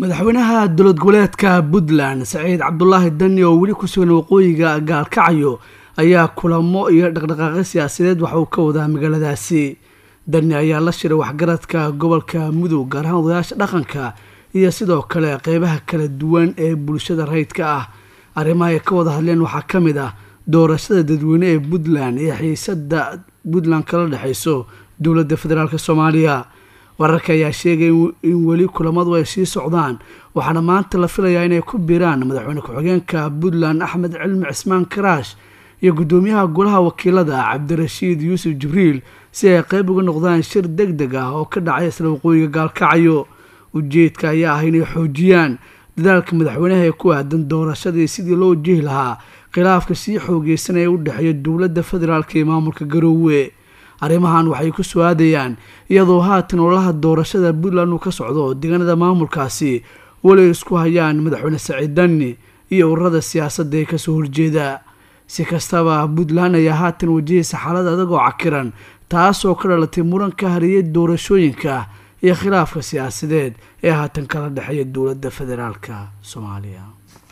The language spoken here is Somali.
madaxweynaha dowlad goboleedka puntland saciid cabdulaahi dani oo weli ku sugan waqooyiga gaalkacyo ayaa kulamo iyo dhaqdhaqaaqyo siyaasadeed wax uu ka wadaa magaaladaasi dani ayaa la shiray waxgaradka gobolka mudug gaar ahaan odayaasha dhaqanka iyo sidoo kale qeybaha kala duwan ee bulshada raydka ah arrimaha ay ka wada hadleen waxaa ka mid ah doorashada dadweyne ee puntland iyo xiisadda puntland kala dhexayso dowladda federaalk soomaaliya wararka ayaa sheegaya in weli kulamadu ay sii socdaan waxaana maanta la filayaa inay ku biiraan madaxweyne ku-xigeenka puntland axmed cilmi cismaan karaash iyo guddoomiyaha golaha wakiilada cabdirashiid yuusuf jibriil si ay qayb uga noqdaan shir deg deg ah oo ka dhacay isla waqooyiga gaalkacyo ujeedka ayaa ah inay xoojiyaan dadaalka madaxweynaha ee ku aadan doorashadii sidii loo jihi lahaa khilaafka sii ee u dhexeeya dowladda federaalk ee maamulka garoowe arrimahan waxay ku su-aadayaan iyadoo haatan ololaha doorashada puntland uu ka socdo deganada maamulkaasi weli isku hayaan madaxweyne saciid danni iyo ururada siyaasadda ee kasoo horjeeda si kastaba puntland ayaa haatan wajahaysa xaalad adag oo cakiran taasoo ka dhalatay muranka hariyay doorashooyinka iyo khilaafka siyaasadeed ee haatan kala dhexeeya dowladda federaalka soomaaliya